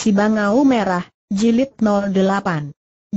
Si Bangau Merah, Jilid 08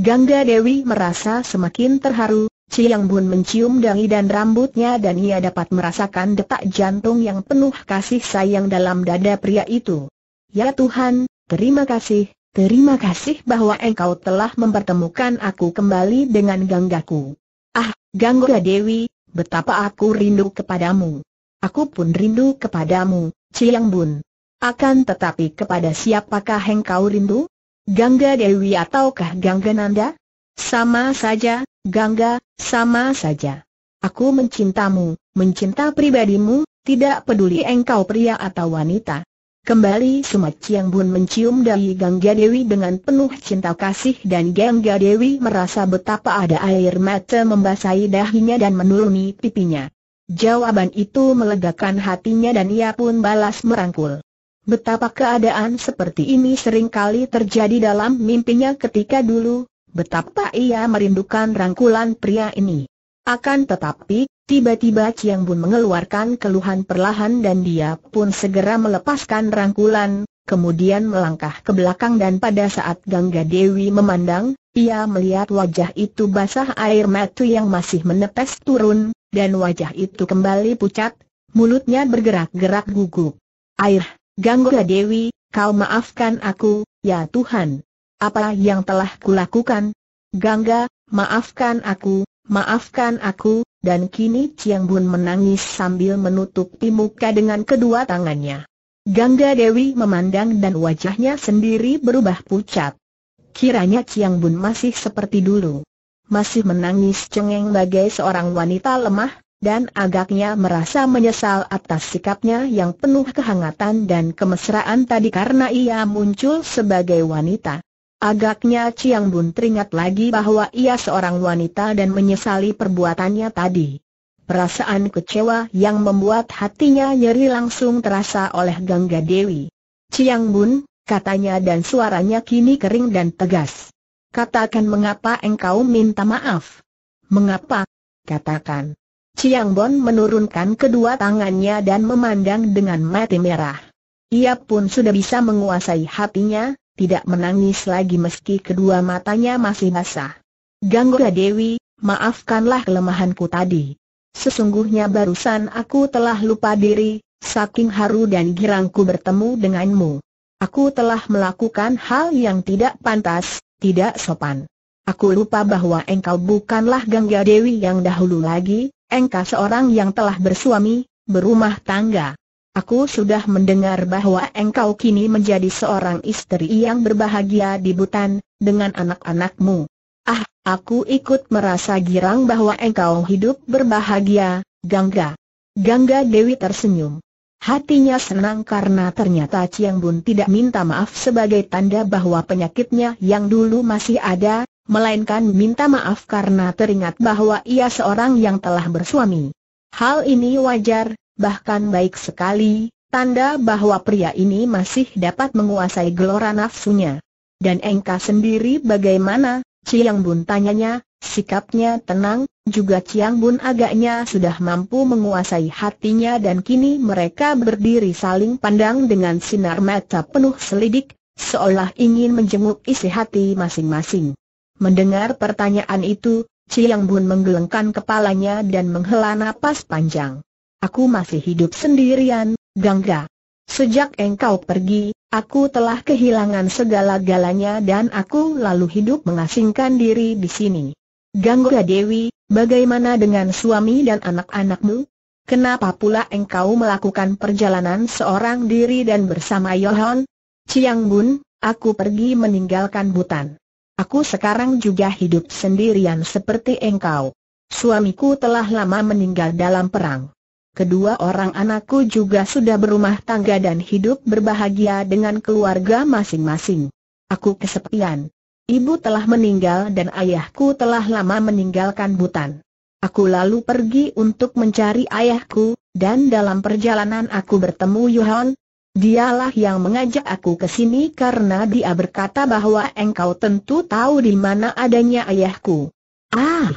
Gangga Dewi merasa semakin terharu, Chiang Bun mencium dahi dan rambutnya dan ia dapat merasakan detak jantung yang penuh kasih sayang dalam dada pria itu. Ya Tuhan, terima kasih, terima kasih bahwa engkau telah mempertemukan aku kembali dengan ganggaku. Ah, Gangga Dewi, betapa aku rindu kepadamu. Aku pun rindu kepadamu, Chiang Bun. Akan tetapi kepada siapakah engkau rindu? Gangga Dewi ataukah Gangga Nanda? Sama saja, Gangga, sama saja. Aku mencintamu, mencinta pribadimu, tidak peduli engkau pria atau wanita. Kembali Sumat yang Bun mencium dari Gangga Dewi dengan penuh cinta kasih dan Gangga Dewi merasa betapa ada air mata membasahi dahinya dan menuruni pipinya. Jawaban itu melegakan hatinya dan ia pun balas merangkul. Betapa keadaan seperti ini sering kali terjadi dalam mimpinya ketika dulu, betapa ia merindukan rangkulan pria ini. Akan tetapi, tiba-tiba Chiang Bun mengeluarkan keluhan perlahan dan dia pun segera melepaskan rangkulan, kemudian melangkah ke belakang dan pada saat Gangga Dewi memandang, ia melihat wajah itu basah air mata yang masih menetes turun, dan wajah itu kembali pucat, mulutnya bergerak-gerak gugup. Air Gangga Dewi, kau maafkan aku, ya Tuhan. Apa yang telah kulakukan? Gangga, maafkan aku, maafkan aku, dan kini Ciang Bun menangis sambil menutupi muka dengan kedua tangannya. Gangga Dewi memandang dan wajahnya sendiri berubah pucat. Kiranya Ciang Bun masih seperti dulu masih menangis cengeng bagai seorang wanita lemah, dan agaknya merasa menyesal atas sikapnya yang penuh kehangatan dan kemesraan tadi karena ia muncul sebagai wanita. Agaknya Ciang Bun teringat lagi bahwa ia seorang wanita dan menyesali perbuatannya tadi. Perasaan kecewa yang membuat hatinya nyeri langsung terasa oleh Gangga Dewi. Ciang Bun, katanya dan suaranya kini kering dan tegas. Katakan mengapa engkau minta maaf. Mengapa? Katakan. Chiang Bon menurunkan kedua tangannya dan memandang dengan mata merah. Ia pun sudah bisa menguasai hatinya, tidak menangis lagi meski kedua matanya masih basah. Gangga Dewi, maafkanlah kelemahanku tadi. Sesungguhnya barusan aku telah lupa diri, saking haru dan girangku bertemu denganmu. Aku telah melakukan hal yang tidak pantas, tidak sopan. Aku lupa bahwa engkau bukanlah Gangga Dewi yang dahulu lagi, Engkau seorang yang telah bersuami, berumah tangga. Aku sudah mendengar bahwa engkau kini menjadi seorang istri yang berbahagia di Butan, dengan anak-anakmu. Ah, aku ikut merasa girang bahwa engkau hidup berbahagia, Gangga. Gangga Dewi tersenyum. Hatinya senang karena ternyata Ciang Bun tidak minta maaf sebagai tanda bahwa penyakitnya yang dulu masih ada, melainkan minta maaf karena teringat bahwa ia seorang yang telah bersuami. Hal ini wajar, bahkan baik sekali, tanda bahwa pria ini masih dapat menguasai gelora nafsunya. Dan Engka sendiri bagaimana? Ciang Bun tanyanya, sikapnya tenang, juga Ciang Bun agaknya sudah mampu menguasai hatinya dan kini mereka berdiri saling pandang dengan sinar mata penuh selidik, seolah ingin menjenguk isi hati masing-masing. Mendengar pertanyaan itu, Ciang Bun menggelengkan kepalanya dan menghela nafas panjang. Aku masih hidup sendirian, Gangga. Sejak engkau pergi, aku telah kehilangan segala-galanya dan aku lalu hidup mengasingkan diri di sini. Gangga Dewi, bagaimana dengan suami dan anak-anakmu? Kenapa pula engkau melakukan perjalanan seorang diri dan bersama Yohan? Ciang Bun, aku pergi meninggalkan Butan. Aku sekarang juga hidup sendirian seperti engkau. Suamiku telah lama meninggal dalam perang. Kedua orang anakku juga sudah berumah tangga dan hidup berbahagia dengan keluarga masing-masing. Aku kesepian. Ibu telah meninggal dan ayahku telah lama meninggalkan Butan. Aku lalu pergi untuk mencari ayahku, dan dalam perjalanan aku bertemu Yohan, Dialah yang mengajak aku ke sini karena dia berkata bahwa engkau tentu tahu di mana adanya ayahku. Ah!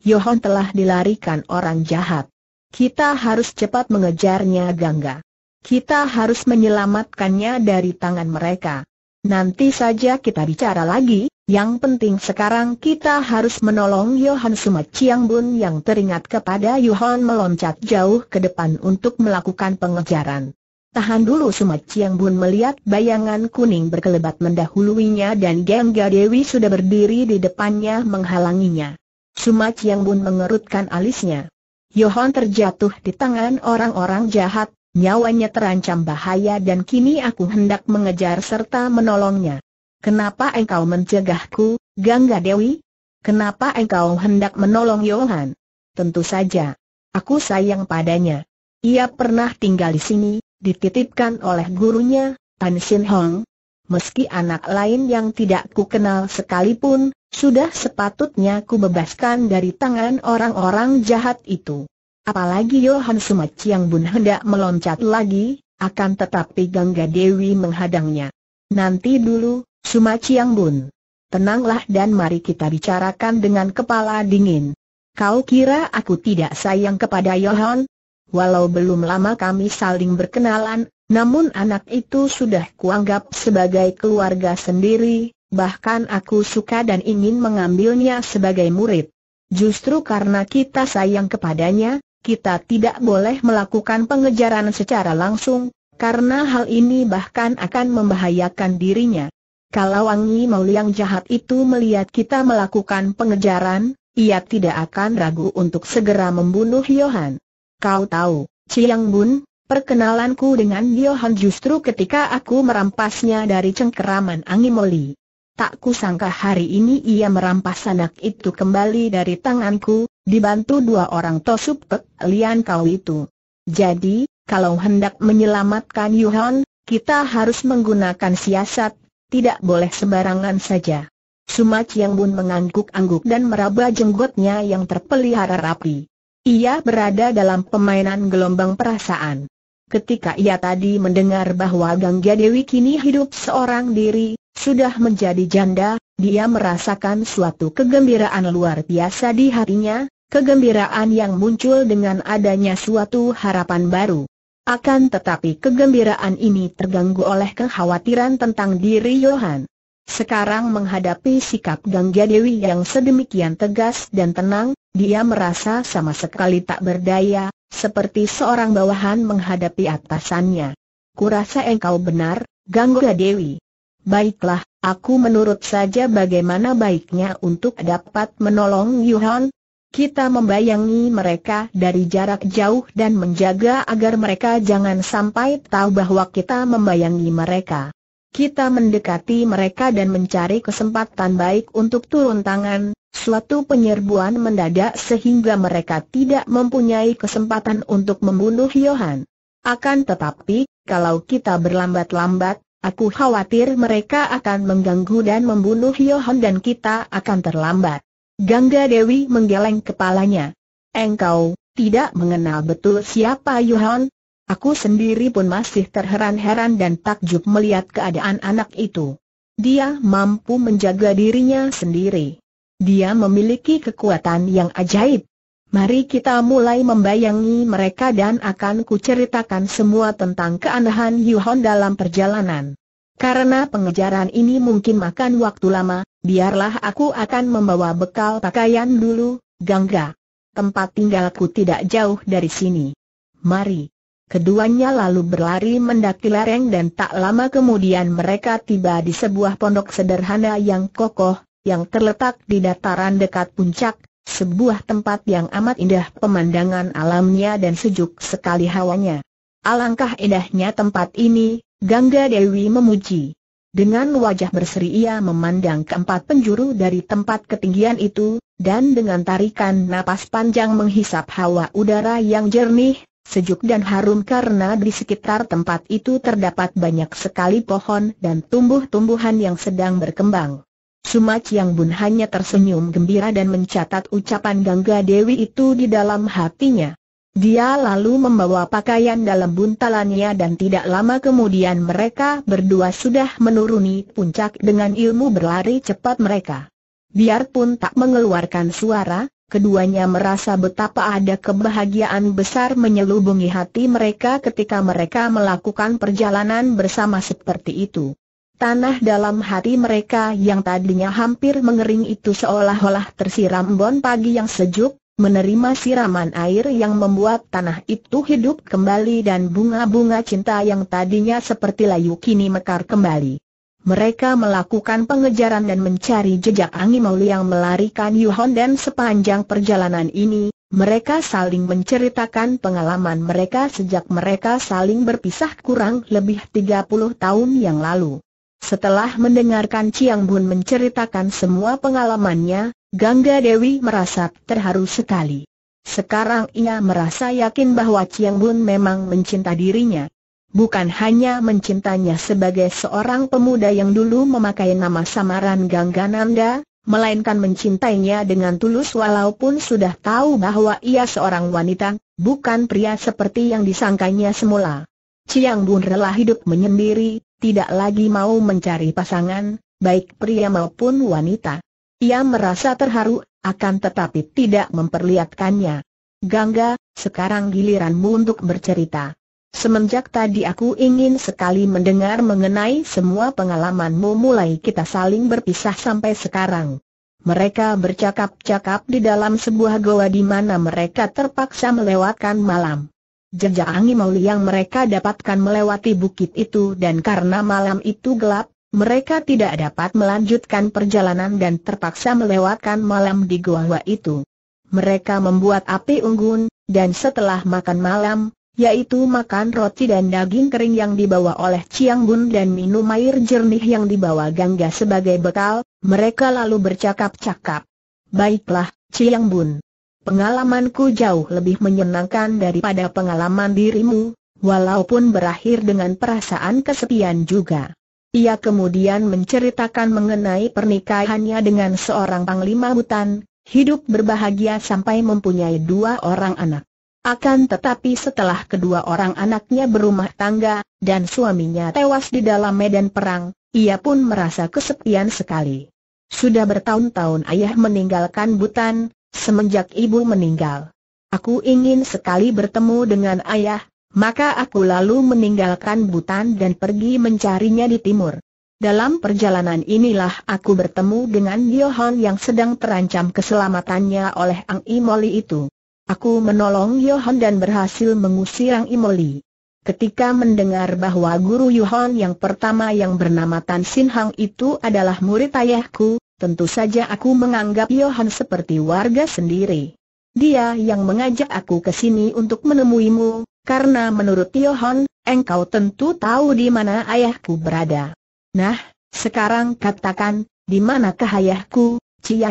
Yohon telah dilarikan orang jahat. Kita harus cepat mengejarnya Gangga. Kita harus menyelamatkannya dari tangan mereka. Nanti saja kita bicara lagi, yang penting sekarang kita harus menolong Yohan Chiang Bun yang teringat kepada Yohan meloncat jauh ke depan untuk melakukan pengejaran. Tahan dulu Sumat Ciang Bun melihat bayangan kuning berkelebat mendahuluinya dan Gengga Dewi sudah berdiri di depannya menghalanginya. Sumat Ciang Bun mengerutkan alisnya. Yohon terjatuh di tangan orang-orang jahat, nyawanya terancam bahaya dan kini aku hendak mengejar serta menolongnya. Kenapa engkau mencegahku, Gangga Dewi? Kenapa engkau hendak menolong Yohan? Tentu saja. Aku sayang padanya. Ia pernah tinggal di sini, dititipkan oleh gurunya, Tan Shin Hong. Meski anak lain yang tidak ku kenal sekalipun, sudah sepatutnya ku bebaskan dari tangan orang-orang jahat itu. Apalagi Yohan Sumac yang Bun hendak meloncat lagi, akan tetapi Gangga Dewi menghadangnya. Nanti dulu, Sumac yang Bun. Tenanglah dan mari kita bicarakan dengan kepala dingin. Kau kira aku tidak sayang kepada Yohan? Walau belum lama kami saling berkenalan, namun anak itu sudah kuanggap sebagai keluarga sendiri, bahkan aku suka dan ingin mengambilnya sebagai murid. Justru karena kita sayang kepadanya, kita tidak boleh melakukan pengejaran secara langsung, karena hal ini bahkan akan membahayakan dirinya. Kalau Wangi yang jahat itu melihat kita melakukan pengejaran, ia tidak akan ragu untuk segera membunuh Yohan. Kau tahu, Chiang Bun, perkenalanku dengan Johan justru ketika aku merampasnya dari cengkeraman Angimoli. Tak kusangka hari ini ia merampas anak itu kembali dari tanganku, dibantu dua orang tosup pek lian kau itu. Jadi, kalau hendak menyelamatkan Yuhan, kita harus menggunakan siasat, tidak boleh sembarangan saja. Suma Chiang Bun mengangguk-angguk dan meraba jenggotnya yang terpelihara rapi. Ia berada dalam pemainan gelombang perasaan. Ketika ia tadi mendengar bahwa Gangga Dewi kini hidup seorang diri, sudah menjadi janda, dia merasakan suatu kegembiraan luar biasa di hatinya, kegembiraan yang muncul dengan adanya suatu harapan baru. Akan tetapi kegembiraan ini terganggu oleh kekhawatiran tentang diri Yohan. Sekarang menghadapi sikap Gangga Dewi yang sedemikian tegas dan tenang, dia merasa sama sekali tak berdaya, seperti seorang bawahan menghadapi atasannya. Kurasa engkau benar, Gangga Dewi. Baiklah, aku menurut saja bagaimana baiknya untuk dapat menolong Yuhan. Kita membayangi mereka dari jarak jauh dan menjaga agar mereka jangan sampai tahu bahwa kita membayangi mereka. Kita mendekati mereka dan mencari kesempatan baik untuk turun tangan, Suatu penyerbuan mendadak sehingga mereka tidak mempunyai kesempatan untuk membunuh Yohan. Akan tetapi, kalau kita berlambat-lambat, aku khawatir mereka akan mengganggu dan membunuh Yohan dan kita akan terlambat. Gangga Dewi menggeleng kepalanya. Engkau, tidak mengenal betul siapa Yohan? Aku sendiri pun masih terheran-heran dan takjub melihat keadaan anak itu. Dia mampu menjaga dirinya sendiri. Dia memiliki kekuatan yang ajaib. Mari kita mulai membayangi mereka dan akan kuceritakan semua tentang keanehan Yuhon dalam perjalanan. Karena pengejaran ini mungkin makan waktu lama, biarlah aku akan membawa bekal pakaian dulu, Gangga. Tempat tinggalku tidak jauh dari sini. Mari. Keduanya lalu berlari mendaki lereng dan tak lama kemudian mereka tiba di sebuah pondok sederhana yang kokoh, yang terletak di dataran dekat puncak, sebuah tempat yang amat indah pemandangan alamnya dan sejuk sekali hawanya. Alangkah indahnya tempat ini, Gangga Dewi memuji. Dengan wajah berseri ia memandang keempat penjuru dari tempat ketinggian itu, dan dengan tarikan napas panjang menghisap hawa udara yang jernih, sejuk dan harum karena di sekitar tempat itu terdapat banyak sekali pohon dan tumbuh-tumbuhan yang sedang berkembang. Sumat yang Bun hanya tersenyum gembira dan mencatat ucapan Gangga Dewi itu di dalam hatinya. Dia lalu membawa pakaian dalam buntalannya dan tidak lama kemudian mereka berdua sudah menuruni puncak dengan ilmu berlari cepat mereka. Biarpun tak mengeluarkan suara, keduanya merasa betapa ada kebahagiaan besar menyelubungi hati mereka ketika mereka melakukan perjalanan bersama seperti itu. Tanah dalam hati mereka yang tadinya hampir mengering itu seolah-olah tersiram bon pagi yang sejuk, menerima siraman air yang membuat tanah itu hidup kembali dan bunga-bunga cinta yang tadinya seperti layu kini mekar kembali. Mereka melakukan pengejaran dan mencari jejak angin yang melarikan Yuhon dan sepanjang perjalanan ini, mereka saling menceritakan pengalaman mereka sejak mereka saling berpisah kurang lebih 30 tahun yang lalu. Setelah mendengarkan Ciang Bun menceritakan semua pengalamannya, Gangga Dewi merasa terharu sekali. Sekarang ia merasa yakin bahwa Ciang Bun memang mencinta dirinya. Bukan hanya mencintanya sebagai seorang pemuda yang dulu memakai nama samaran Gangga Nanda, melainkan mencintainya dengan tulus walaupun sudah tahu bahwa ia seorang wanita, bukan pria seperti yang disangkanya semula. Ciang Bun rela hidup menyendiri, tidak lagi mau mencari pasangan, baik pria maupun wanita. Ia merasa terharu, akan tetapi tidak memperlihatkannya. Gangga, sekarang giliranmu untuk bercerita. Semenjak tadi aku ingin sekali mendengar mengenai semua pengalamanmu mulai kita saling berpisah sampai sekarang. Mereka bercakap-cakap di dalam sebuah goa di mana mereka terpaksa melewatkan malam. Jejak angin mauli yang mereka dapatkan melewati bukit itu dan karena malam itu gelap, mereka tidak dapat melanjutkan perjalanan dan terpaksa melewatkan malam di gua itu. Mereka membuat api unggun, dan setelah makan malam, yaitu makan roti dan daging kering yang dibawa oleh Chiang Bun dan minum air jernih yang dibawa Gangga sebagai bekal, mereka lalu bercakap-cakap. Baiklah, Chiang Bun pengalamanku jauh lebih menyenangkan daripada pengalaman dirimu, walaupun berakhir dengan perasaan kesepian juga. Ia kemudian menceritakan mengenai pernikahannya dengan seorang panglima hutan, hidup berbahagia sampai mempunyai dua orang anak. Akan tetapi setelah kedua orang anaknya berumah tangga, dan suaminya tewas di dalam medan perang, ia pun merasa kesepian sekali. Sudah bertahun-tahun ayah meninggalkan Butan, Semenjak ibu meninggal, aku ingin sekali bertemu dengan ayah, maka aku lalu meninggalkan Butan dan pergi mencarinya di timur. Dalam perjalanan inilah aku bertemu dengan Yohan yang sedang terancam keselamatannya oleh Ang Imoli itu. Aku menolong Yohan dan berhasil mengusir Ang Imoli. Ketika mendengar bahwa guru Yohan yang pertama yang bernama Tan Sin Hang itu adalah murid ayahku, Tentu saja aku menganggap Johan seperti warga sendiri. Dia yang mengajak aku ke sini untuk menemuimu, karena menurut Johan, engkau tentu tahu di mana ayahku berada. Nah, sekarang katakan, di mana manakah ayahku,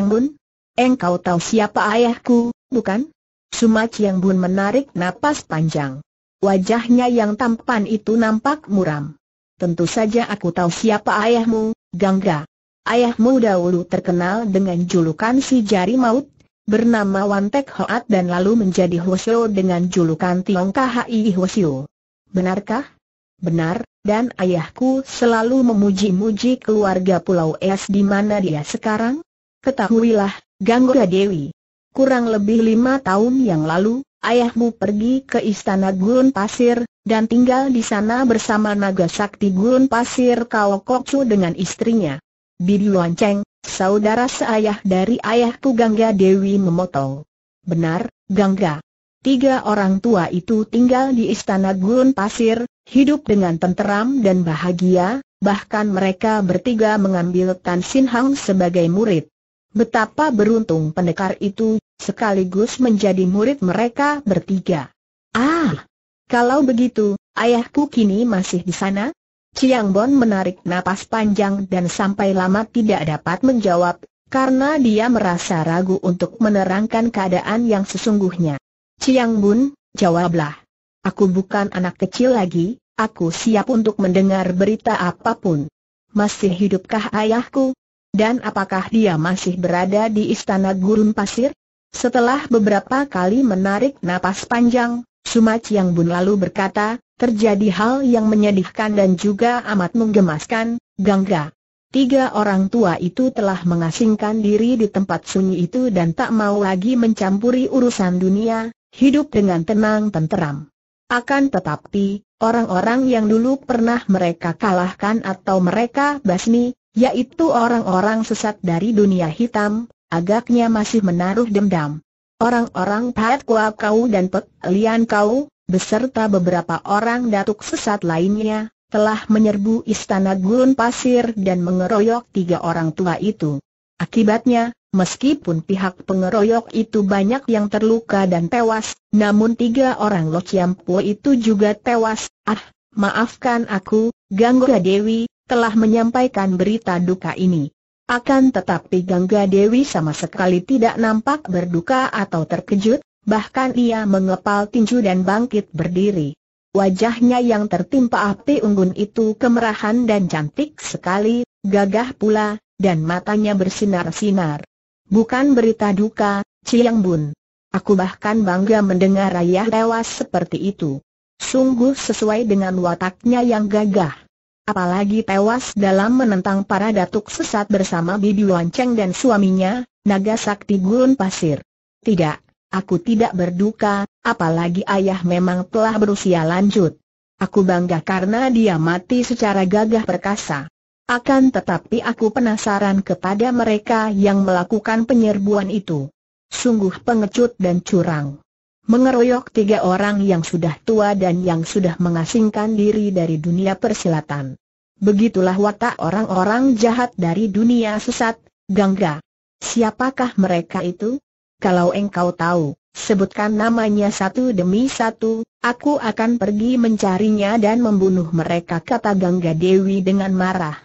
Bun? Engkau tahu siapa ayahku, bukan? Suma Bun menarik napas panjang. Wajahnya yang tampan itu nampak muram. Tentu saja aku tahu siapa ayahmu, Gangga. Ayahmu dahulu terkenal dengan julukan si jari maut, bernama Wantek Hoat dan lalu menjadi Hwasyo dengan julukan Tiong Kahai Hwasyo. Benarkah? Benar, dan ayahku selalu memuji-muji keluarga Pulau Es di mana dia sekarang? Ketahuilah, Gangga Dewi. Kurang lebih lima tahun yang lalu, ayahmu pergi ke Istana Gurun Pasir, dan tinggal di sana bersama naga sakti Gurun Pasir Kau dengan istrinya. Bibi Lonceng, saudara seayah dari ayahku Gangga Dewi memotong. Benar, Gangga. Tiga orang tua itu tinggal di istana gurun pasir, hidup dengan tenteram dan bahagia, bahkan mereka bertiga mengambil Tan Sin Hang sebagai murid. Betapa beruntung pendekar itu, sekaligus menjadi murid mereka bertiga. Ah, kalau begitu, ayahku kini masih di sana, Chiang Bon menarik napas panjang dan sampai lama tidak dapat menjawab, karena dia merasa ragu untuk menerangkan keadaan yang sesungguhnya. Chiang Bun, jawablah. Aku bukan anak kecil lagi, aku siap untuk mendengar berita apapun. Masih hidupkah ayahku? Dan apakah dia masih berada di istana gurun pasir? Setelah beberapa kali menarik napas panjang, Suma Chiang Bun lalu berkata, Terjadi hal yang menyedihkan dan juga amat menggemaskan, Gangga. Tiga orang tua itu telah mengasingkan diri di tempat sunyi itu dan tak mau lagi mencampuri urusan dunia, hidup dengan tenang tenteram. Akan tetapi, orang-orang yang dulu pernah mereka kalahkan atau mereka basmi, yaitu orang-orang sesat dari dunia hitam, agaknya masih menaruh dendam. Orang-orang Pat Kua Kau dan Pek Lian Kau, beserta beberapa orang datuk sesat lainnya, telah menyerbu istana gurun pasir dan mengeroyok tiga orang tua itu. Akibatnya, meskipun pihak pengeroyok itu banyak yang terluka dan tewas, namun tiga orang Lo itu juga tewas. Ah, maafkan aku, Gangga Dewi, telah menyampaikan berita duka ini. Akan tetapi Gangga Dewi sama sekali tidak nampak berduka atau terkejut, bahkan ia mengepal tinju dan bangkit berdiri. Wajahnya yang tertimpa api unggun itu kemerahan dan cantik sekali, gagah pula, dan matanya bersinar-sinar. Bukan berita duka, Ciyang Bun. Aku bahkan bangga mendengar ayah tewas seperti itu. Sungguh sesuai dengan wataknya yang gagah. Apalagi tewas dalam menentang para datuk sesat bersama Bibi Wanceng dan suaminya, naga sakti gurun pasir. Tidak, Aku tidak berduka, apalagi ayah memang telah berusia lanjut. Aku bangga karena dia mati secara gagah perkasa. Akan tetapi aku penasaran kepada mereka yang melakukan penyerbuan itu. Sungguh pengecut dan curang. Mengeroyok tiga orang yang sudah tua dan yang sudah mengasingkan diri dari dunia persilatan. Begitulah watak orang-orang jahat dari dunia sesat, gangga. Siapakah mereka itu? kalau engkau tahu, sebutkan namanya satu demi satu, aku akan pergi mencarinya dan membunuh mereka kata Gangga Dewi dengan marah.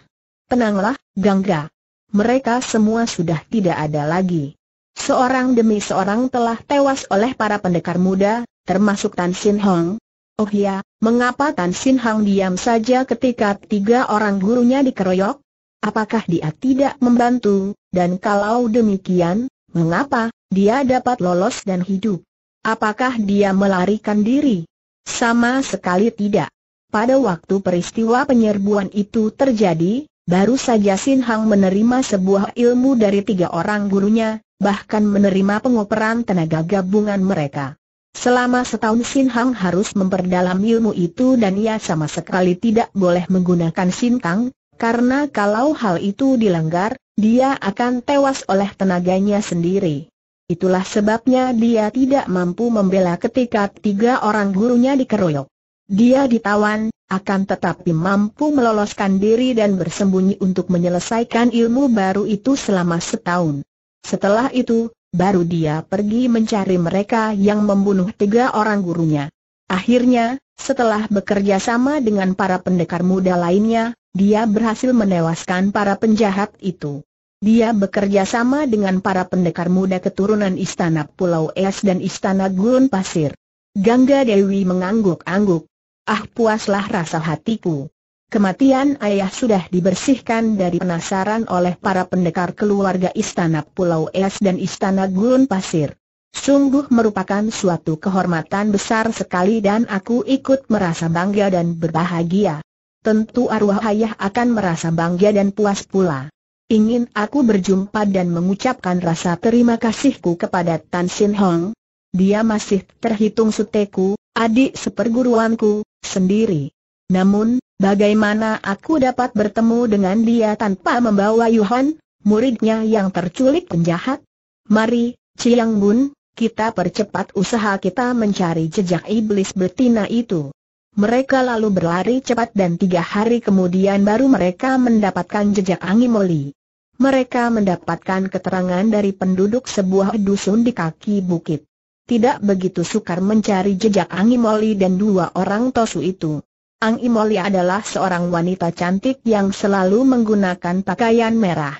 Tenanglah, Gangga. Mereka semua sudah tidak ada lagi. Seorang demi seorang telah tewas oleh para pendekar muda, termasuk Tan Sin Hong. Oh ya, mengapa Tan Sin Hong diam saja ketika tiga orang gurunya dikeroyok? Apakah dia tidak membantu, dan kalau demikian, Mengapa dia dapat lolos dan hidup? Apakah dia melarikan diri? Sama sekali tidak. Pada waktu peristiwa penyerbuan itu terjadi, baru saja Sin Hang menerima sebuah ilmu dari tiga orang gurunya, bahkan menerima pengoperan tenaga gabungan mereka. Selama setahun Sin Hang harus memperdalam ilmu itu dan ia sama sekali tidak boleh menggunakan Sin Kang, karena kalau hal itu dilanggar, dia akan tewas oleh tenaganya sendiri. Itulah sebabnya dia tidak mampu membela ketika tiga orang gurunya dikeroyok. Dia ditawan, akan tetapi mampu meloloskan diri dan bersembunyi untuk menyelesaikan ilmu baru itu selama setahun. Setelah itu, baru dia pergi mencari mereka yang membunuh tiga orang gurunya. Akhirnya, setelah bekerja sama dengan para pendekar muda lainnya, dia berhasil menewaskan para penjahat itu. Dia bekerja sama dengan para pendekar muda keturunan Istana Pulau Es dan Istana Gurun Pasir. Gangga Dewi mengangguk-angguk. Ah puaslah rasa hatiku. Kematian ayah sudah dibersihkan dari penasaran oleh para pendekar keluarga Istana Pulau Es dan Istana Gurun Pasir. Sungguh merupakan suatu kehormatan besar sekali dan aku ikut merasa bangga dan berbahagia tentu arwah ayah akan merasa bangga dan puas pula. Ingin aku berjumpa dan mengucapkan rasa terima kasihku kepada Tan Sin Hong. Dia masih terhitung suteku, adik seperguruanku, sendiri. Namun, bagaimana aku dapat bertemu dengan dia tanpa membawa Yuhan, muridnya yang terculik penjahat? Mari, Chiang Bun, kita percepat usaha kita mencari jejak iblis betina itu. Mereka lalu berlari cepat dan tiga hari kemudian baru mereka mendapatkan jejak Angimoli. Mereka mendapatkan keterangan dari penduduk sebuah dusun di kaki bukit. Tidak begitu sukar mencari jejak Angimoli dan dua orang tosu itu. Angimoli adalah seorang wanita cantik yang selalu menggunakan pakaian merah.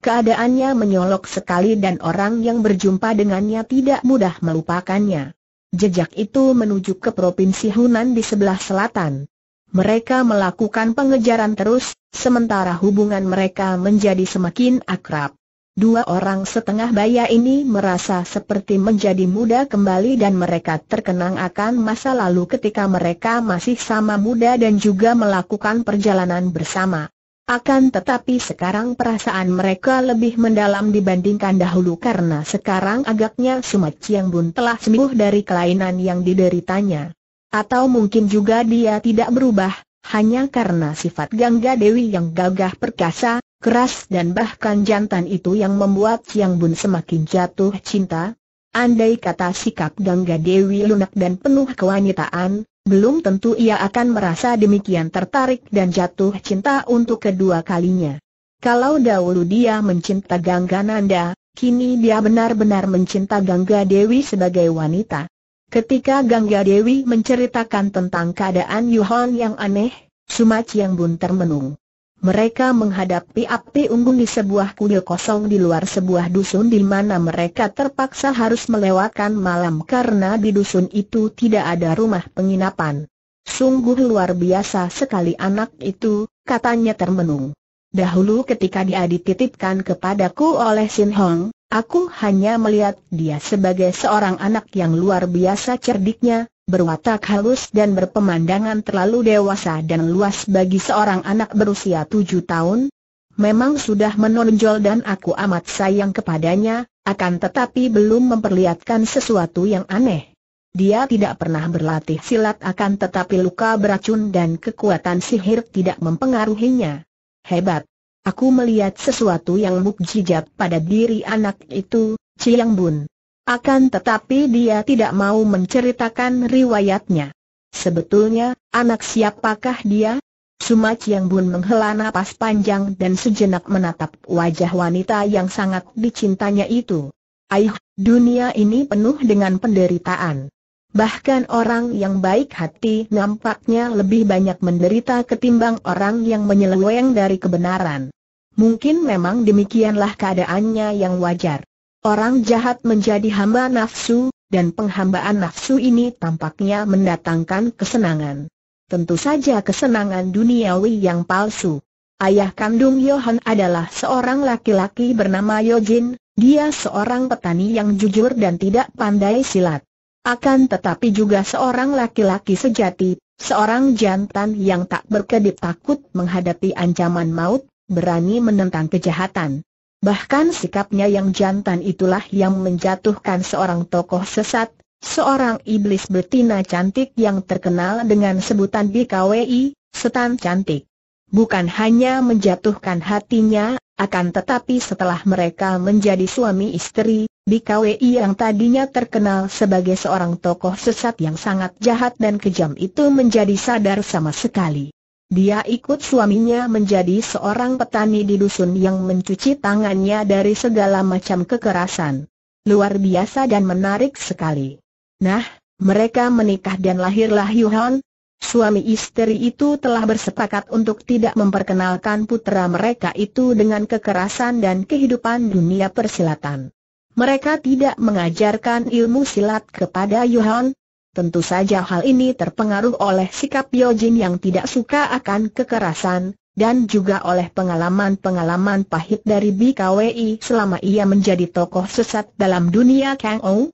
Keadaannya menyolok sekali dan orang yang berjumpa dengannya tidak mudah melupakannya. Jejak itu menuju ke Provinsi Hunan di sebelah selatan. Mereka melakukan pengejaran terus, sementara hubungan mereka menjadi semakin akrab. Dua orang setengah baya ini merasa seperti menjadi muda kembali dan mereka terkenang akan masa lalu ketika mereka masih sama muda dan juga melakukan perjalanan bersama. Akan tetapi sekarang perasaan mereka lebih mendalam dibandingkan dahulu karena sekarang agaknya Sumat Chiang Bun telah sembuh dari kelainan yang dideritanya. Atau mungkin juga dia tidak berubah, hanya karena sifat Gangga Dewi yang gagah perkasa, keras dan bahkan jantan itu yang membuat Chiang Bun semakin jatuh cinta. Andai kata sikap Gangga Dewi lunak dan penuh kewanitaan, belum tentu ia akan merasa demikian tertarik dan jatuh cinta untuk kedua kalinya. Kalau dahulu dia mencinta Nanda, kini dia benar-benar mencinta Gangga Dewi sebagai wanita. Ketika Gangga Dewi menceritakan tentang keadaan Yuhan yang aneh, Sumac yang bun termenung mereka menghadapi api unggun di sebuah kuil kosong di luar sebuah dusun di mana mereka terpaksa harus melewatkan malam karena di dusun itu tidak ada rumah penginapan. Sungguh luar biasa sekali anak itu, katanya termenung. Dahulu ketika dia dititipkan kepadaku oleh Sin Hong, Aku hanya melihat dia sebagai seorang anak yang luar biasa cerdiknya, berwatak halus dan berpemandangan terlalu dewasa dan luas bagi seorang anak berusia tujuh tahun. Memang sudah menonjol dan aku amat sayang kepadanya, akan tetapi belum memperlihatkan sesuatu yang aneh. Dia tidak pernah berlatih silat akan tetapi luka beracun dan kekuatan sihir tidak mempengaruhinya. Hebat, Aku melihat sesuatu yang mukjizat pada diri anak itu, Chiang Bun. Akan tetapi dia tidak mau menceritakan riwayatnya. Sebetulnya, anak siapakah dia? Suma Chiang Bun menghela napas panjang dan sejenak menatap wajah wanita yang sangat dicintanya itu. Aih, dunia ini penuh dengan penderitaan. Bahkan orang yang baik hati nampaknya lebih banyak menderita ketimbang orang yang menyeleweng dari kebenaran. Mungkin memang demikianlah keadaannya yang wajar. Orang jahat menjadi hamba nafsu, dan penghambaan nafsu ini tampaknya mendatangkan kesenangan. Tentu saja kesenangan duniawi yang palsu. Ayah kandung Yohan adalah seorang laki-laki bernama Yojin, dia seorang petani yang jujur dan tidak pandai silat. Akan tetapi juga seorang laki-laki sejati, seorang jantan yang tak berkedip takut menghadapi ancaman maut, berani menentang kejahatan. Bahkan sikapnya yang jantan itulah yang menjatuhkan seorang tokoh sesat, seorang iblis betina cantik yang terkenal dengan sebutan BKWI, setan cantik bukan hanya menjatuhkan hatinya, akan tetapi setelah mereka menjadi suami istri, BKWI yang tadinya terkenal sebagai seorang tokoh sesat yang sangat jahat dan kejam itu menjadi sadar sama sekali. Dia ikut suaminya menjadi seorang petani di dusun yang mencuci tangannya dari segala macam kekerasan. Luar biasa dan menarik sekali. Nah, mereka menikah dan lahirlah Yuhan, Suami istri itu telah bersepakat untuk tidak memperkenalkan putera mereka itu dengan kekerasan dan kehidupan dunia persilatan. Mereka tidak mengajarkan ilmu silat kepada Yohan. Tentu saja hal ini terpengaruh oleh sikap Yojin yang tidak suka akan kekerasan, dan juga oleh pengalaman-pengalaman pahit dari BKWI selama ia menjadi tokoh sesat dalam dunia Kang Ou.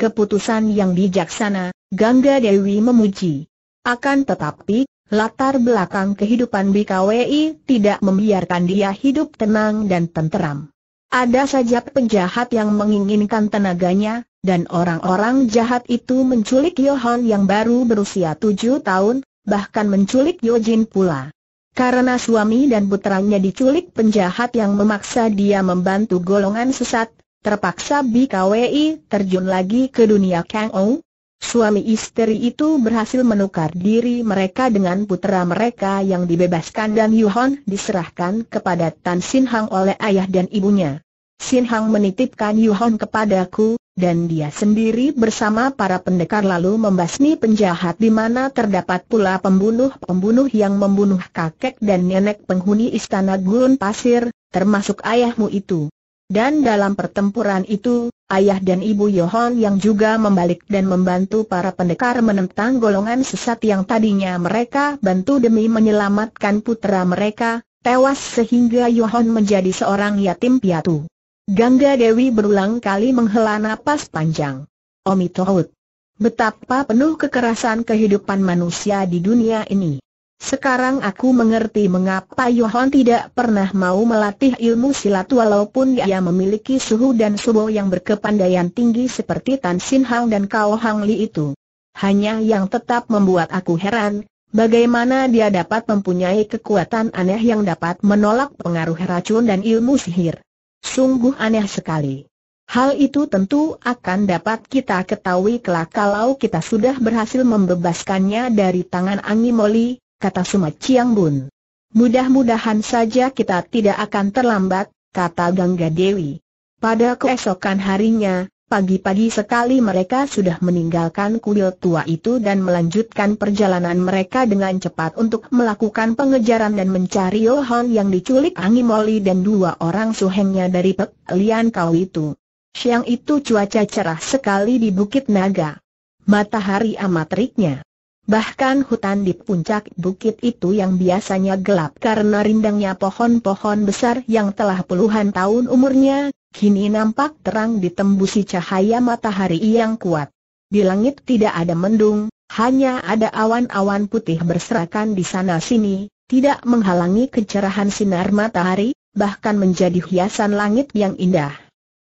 Keputusan yang bijaksana, Gangga Dewi memuji. Akan tetapi, latar belakang kehidupan BKWI tidak membiarkan dia hidup tenang dan tenteram. Ada saja penjahat yang menginginkan tenaganya, dan orang-orang jahat itu menculik Yohan yang baru berusia tujuh tahun, bahkan menculik Yojin pula. Karena suami dan putranya diculik penjahat yang memaksa dia membantu golongan sesat, terpaksa BKWI terjun lagi ke dunia Kang Ou, Suami istri itu berhasil menukar diri mereka dengan putera mereka yang dibebaskan dan Yuhon diserahkan kepada Tan Sin Hang oleh ayah dan ibunya. Sin Hang menitipkan Yuhon kepadaku, dan dia sendiri bersama para pendekar lalu membasmi penjahat di mana terdapat pula pembunuh-pembunuh yang membunuh kakek dan nenek penghuni istana Gurun Pasir, termasuk ayahmu itu. Dan dalam pertempuran itu, ayah dan ibu Yohon yang juga membalik dan membantu para pendekar menentang golongan sesat yang tadinya mereka bantu demi menyelamatkan putra mereka, tewas sehingga Yohon menjadi seorang yatim piatu. Gangga Dewi berulang kali menghela napas panjang. Omitohut. Betapa penuh kekerasan kehidupan manusia di dunia ini. Sekarang aku mengerti mengapa Yohan tidak pernah mau melatih ilmu silat walaupun ia memiliki suhu dan subo yang berkepandaian tinggi seperti Tan Sin Hang dan Kao Hang Li itu. Hanya yang tetap membuat aku heran, bagaimana dia dapat mempunyai kekuatan aneh yang dapat menolak pengaruh racun dan ilmu sihir. Sungguh aneh sekali. Hal itu tentu akan dapat kita ketahui kelak kalau kita sudah berhasil membebaskannya dari tangan Angi Moli kata Sumat Chiang Bun. Mudah-mudahan saja kita tidak akan terlambat, kata Gangga Dewi. Pada keesokan harinya, pagi-pagi sekali mereka sudah meninggalkan kuil tua itu dan melanjutkan perjalanan mereka dengan cepat untuk melakukan pengejaran dan mencari Yohan yang diculik Moli dan dua orang suhengnya dari Pek Lian Kau itu. Siang itu cuaca cerah sekali di Bukit Naga. Matahari amat teriknya. Bahkan hutan di puncak bukit itu yang biasanya gelap karena rindangnya pohon-pohon besar yang telah puluhan tahun umurnya, kini nampak terang ditembusi cahaya matahari yang kuat. Di langit tidak ada mendung, hanya ada awan-awan putih berserakan di sana-sini, tidak menghalangi kecerahan sinar matahari, bahkan menjadi hiasan langit yang indah.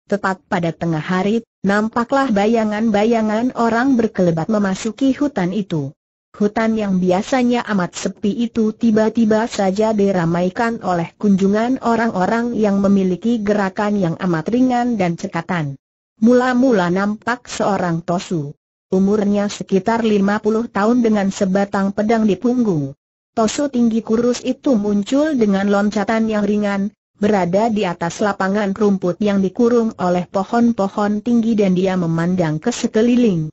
Tepat pada tengah hari, nampaklah bayangan-bayangan orang berkelebat memasuki hutan itu. Hutan yang biasanya amat sepi itu tiba-tiba saja diramaikan oleh kunjungan orang-orang yang memiliki gerakan yang amat ringan dan cekatan. Mula-mula nampak seorang Tosu. Umurnya sekitar 50 tahun dengan sebatang pedang di punggung. Tosu tinggi kurus itu muncul dengan loncatan yang ringan, berada di atas lapangan rumput yang dikurung oleh pohon-pohon tinggi dan dia memandang ke sekeliling.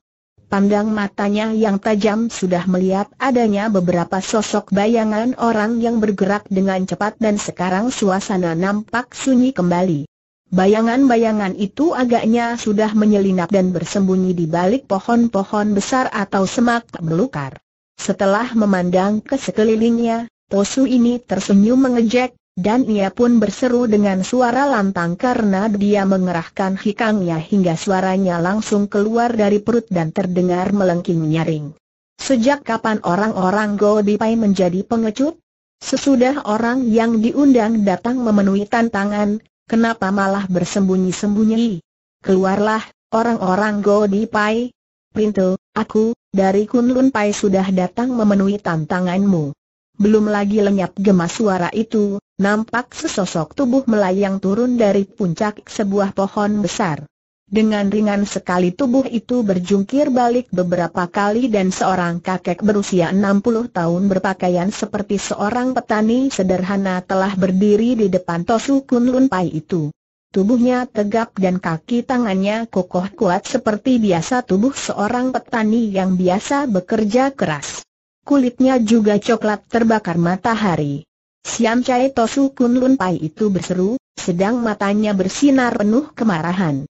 Pandang matanya yang tajam sudah melihat adanya beberapa sosok bayangan orang yang bergerak dengan cepat dan sekarang suasana nampak sunyi kembali. Bayangan-bayangan itu agaknya sudah menyelinap dan bersembunyi di balik pohon-pohon besar atau semak belukar. Setelah memandang ke sekelilingnya, Tosu ini tersenyum mengejek, dan ia pun berseru dengan suara lantang karena dia mengerahkan hikangnya hingga suaranya langsung keluar dari perut dan terdengar melengking nyaring. Sejak kapan orang-orang Godipai menjadi pengecut? Sesudah orang yang diundang datang memenuhi tantangan, kenapa malah bersembunyi-sembunyi? Keluarlah, orang-orang Godipai. Pintu, aku, dari Kunlun Pai sudah datang memenuhi tantanganmu. Belum lagi lenyap gemas suara itu, nampak sesosok tubuh melayang turun dari puncak sebuah pohon besar. Dengan ringan sekali tubuh itu berjungkir balik beberapa kali dan seorang kakek berusia 60 tahun berpakaian seperti seorang petani sederhana telah berdiri di depan Tosu Kun Pai itu. Tubuhnya tegap dan kaki tangannya kokoh kuat seperti biasa tubuh seorang petani yang biasa bekerja keras kulitnya juga coklat terbakar matahari. Siam Chai Tosu Kun Lun Pai itu berseru, sedang matanya bersinar penuh kemarahan.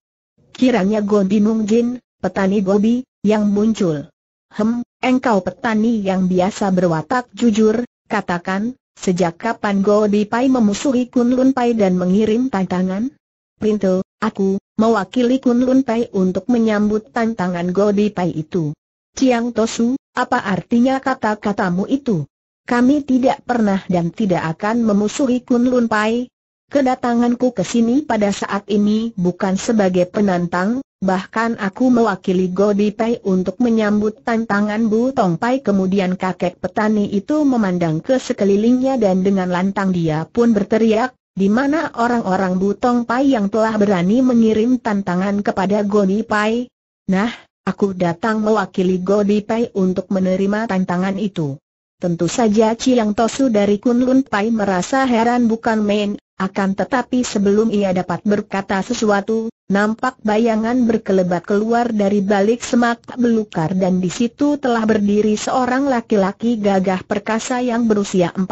Kiranya Gobi Mung Jin, petani Gobi, yang muncul. Hem, engkau petani yang biasa berwatak jujur, katakan, Sejak kapan Gobi Pai memusuhi Lun Pai dan mengirim tantangan? Printo, aku, mewakili Lun Pai untuk menyambut tantangan Gobi Pai itu. Chiang Tosu, apa artinya kata-katamu itu? Kami tidak pernah dan tidak akan memusuhi Kunlun Pai. Kedatanganku ke sini pada saat ini bukan sebagai penantang, bahkan aku mewakili Godi Pai untuk menyambut tantangan Bu Tong Pai. Kemudian kakek petani itu memandang ke sekelilingnya dan dengan lantang dia pun berteriak, di mana orang-orang Bu Tong Pai yang telah berani mengirim tantangan kepada Godi Pai? Nah, Aku datang mewakili Godi Pai untuk menerima tantangan itu. Tentu saja Chiang Tosu dari Kunlun Pai merasa heran bukan main, akan tetapi sebelum ia dapat berkata sesuatu, nampak bayangan berkelebat keluar dari balik semak belukar dan di situ telah berdiri seorang laki-laki gagah perkasa yang berusia 40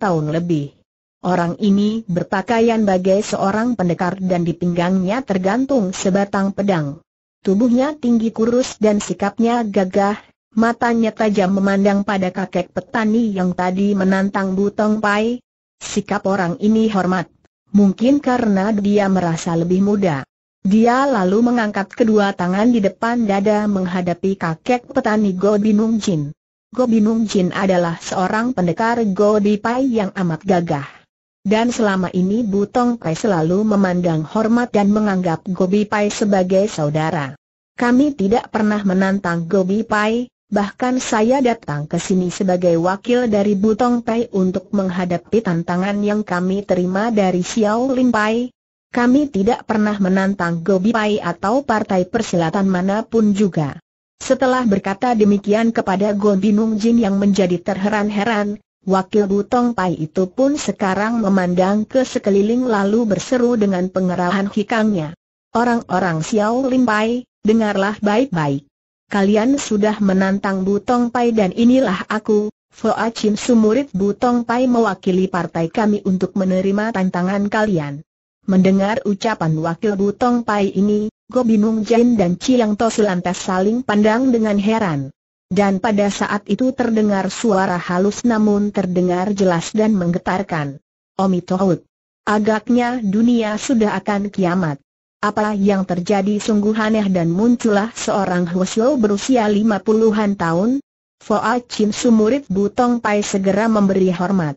tahun lebih. Orang ini berpakaian bagai seorang pendekar dan di pinggangnya tergantung sebatang pedang. Tubuhnya tinggi kurus dan sikapnya gagah, matanya tajam memandang pada kakek petani yang tadi menantang Butong Pai. Sikap orang ini hormat, mungkin karena dia merasa lebih muda. Dia lalu mengangkat kedua tangan di depan dada menghadapi kakek petani Gobi Binung Jin. Go Binung Jin adalah seorang pendekar gobi pai yang amat gagah. Dan selama ini Butong Pai selalu memandang hormat dan menganggap Gobi Pai sebagai saudara. Kami tidak pernah menantang Gobi Pai, bahkan saya datang ke sini sebagai wakil dari Butong Pai untuk menghadapi tantangan yang kami terima dari Xiao Lin Pai. Kami tidak pernah menantang Gobi Pai atau partai persilatan manapun juga. Setelah berkata demikian kepada Gobi Nung Jin yang menjadi terheran-heran, Wakil Butong Pai itu pun sekarang memandang ke sekeliling lalu berseru dengan pengerahan hikangnya. Orang-orang Xiao Lim Pai, dengarlah baik-baik. Kalian sudah menantang Butong Pai dan inilah aku, Foa Chin Sumurit Butong Pai mewakili partai kami untuk menerima tantangan kalian. Mendengar ucapan wakil Butong Pai ini, Gobinung Jain Jin dan Chiang Tosu lantas saling pandang dengan heran dan pada saat itu terdengar suara halus namun terdengar jelas dan menggetarkan. Omi Tohut. Agaknya dunia sudah akan kiamat. Apa yang terjadi sungguh aneh dan muncullah seorang Hwasyo berusia lima puluhan tahun. Foa Chin Sumurit Butong Pai segera memberi hormat.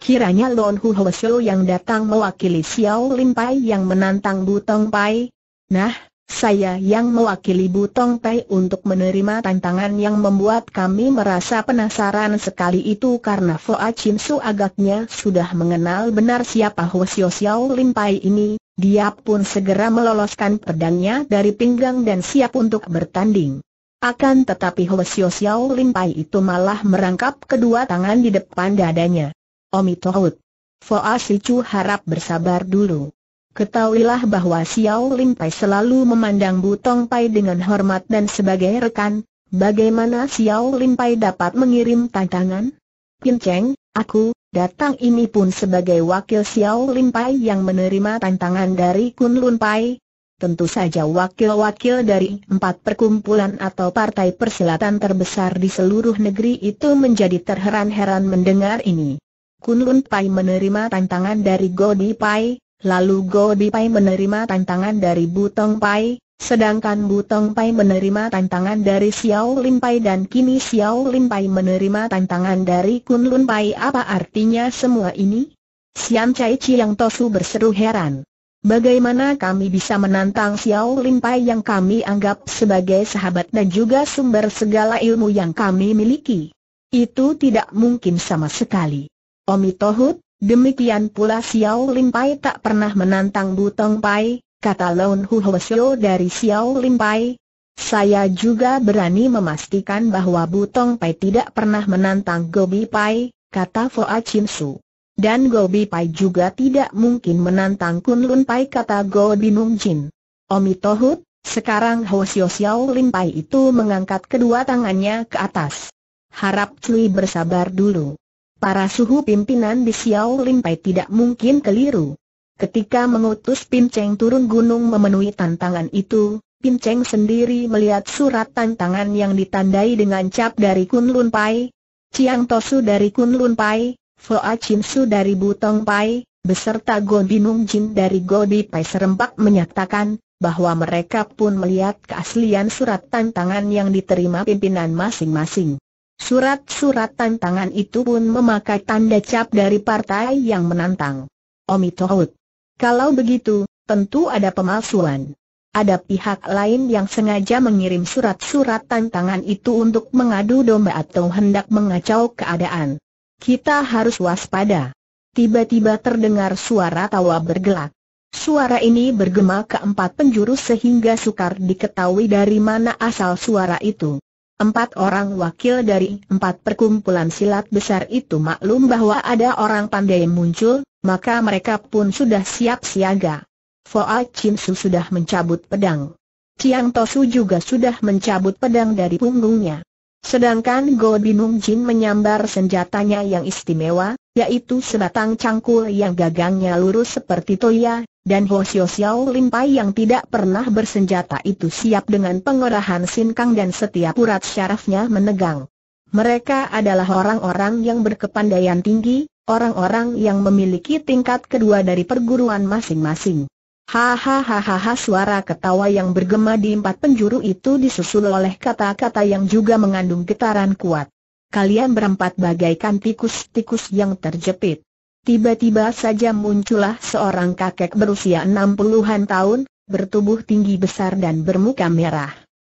Kiranya Lon Hu Hwasyo yang datang mewakili Xiao Lim Pai yang menantang Butong Pai. Nah, saya yang mewakili Butong Pei untuk menerima tantangan yang membuat kami merasa penasaran sekali itu karena Foa Chin Su agaknya sudah mengenal benar siapa Sio Xiao Lim Pai ini, dia pun segera meloloskan pedangnya dari pinggang dan siap untuk bertanding. Akan tetapi Sio Xiao Lim Pai itu malah merangkap kedua tangan di depan dadanya. Omitohut. Foa Chu harap bersabar dulu. Ketahuilah bahwa Xiao Lim Pai selalu memandang Butong Pai dengan hormat dan sebagai rekan, bagaimana Xiao Lim Pai dapat mengirim tantangan? Pin Cheng, aku, datang ini pun sebagai wakil Xiao Lim Pai yang menerima tantangan dari Kun Lun Pai. Tentu saja wakil-wakil dari empat perkumpulan atau partai perselatan terbesar di seluruh negeri itu menjadi terheran-heran mendengar ini. Kun Lun Pai menerima tantangan dari Godi Pai, Lalu Go Bipai menerima tantangan dari Butong Pai, sedangkan Butong Pai menerima tantangan dari Xiao Lim Pai dan kini Xiao Lim Pai menerima tantangan dari Kun Lun Pai. Apa artinya semua ini? Siam Chai Yang Tosu berseru heran. Bagaimana kami bisa menantang Xiao Lim Pai yang kami anggap sebagai sahabat dan juga sumber segala ilmu yang kami miliki? Itu tidak mungkin sama sekali. Omi Tohut, Demikian pula Xiao Lim Pai tak pernah menantang Butong Pai, kata Lon Hu Hwasyo dari Xiao Lim Pai. Saya juga berani memastikan bahwa Butong Pai tidak pernah menantang Gobi Pai, kata Foa Chin Su. Dan Gobi Pai juga tidak mungkin menantang Kun Lun Pai kata Go Binung Jin. Omi Tohut, sekarang Hwasyo Xiao Lim Pai itu mengangkat kedua tangannya ke atas. Harap Cui bersabar dulu. Para suhu pimpinan di Xiao Limpai tidak mungkin keliru. Ketika mengutus Pin Cheng turun gunung memenuhi tantangan itu, Pin Cheng sendiri melihat surat tantangan yang ditandai dengan cap dari Lun Pai, Chiang Tosu dari Lun Pai, Foa Su dari Butong Pai, beserta Go Binung Jin dari Gobi Pai serempak menyatakan bahwa mereka pun melihat keaslian surat tantangan yang diterima pimpinan masing-masing. Surat-surat tantangan itu pun memakai tanda cap dari partai yang menantang. Tohut. Kalau begitu, tentu ada pemalsuan. Ada pihak lain yang sengaja mengirim surat-surat tantangan itu untuk mengadu domba atau hendak mengacau keadaan. Kita harus waspada. Tiba-tiba terdengar suara tawa bergelak. Suara ini bergema ke empat penjuru sehingga sukar diketahui dari mana asal suara itu. Empat orang wakil dari empat perkumpulan silat besar itu maklum bahwa ada orang pandai muncul, maka mereka pun sudah siap siaga. Foa Chin Su sudah mencabut pedang. Chiang Tosu juga sudah mencabut pedang dari punggungnya. Sedangkan Go Binung Jin menyambar senjatanya yang istimewa, yaitu sebatang cangkul yang gagangnya lurus seperti toya, dan Ho Xiao Limpai yang tidak pernah bersenjata itu siap dengan pengerahan sinkang dan setiap urat syarafnya menegang. Mereka adalah orang-orang yang berkepandaian tinggi, orang-orang yang memiliki tingkat kedua dari perguruan masing-masing. Hahaha suara ketawa yang bergema di empat penjuru itu disusul oleh kata-kata yang juga mengandung getaran kuat. Kalian berempat bagaikan tikus-tikus yang terjepit. Tiba-tiba saja muncullah seorang kakek berusia 60-an tahun, bertubuh tinggi besar dan bermuka merah.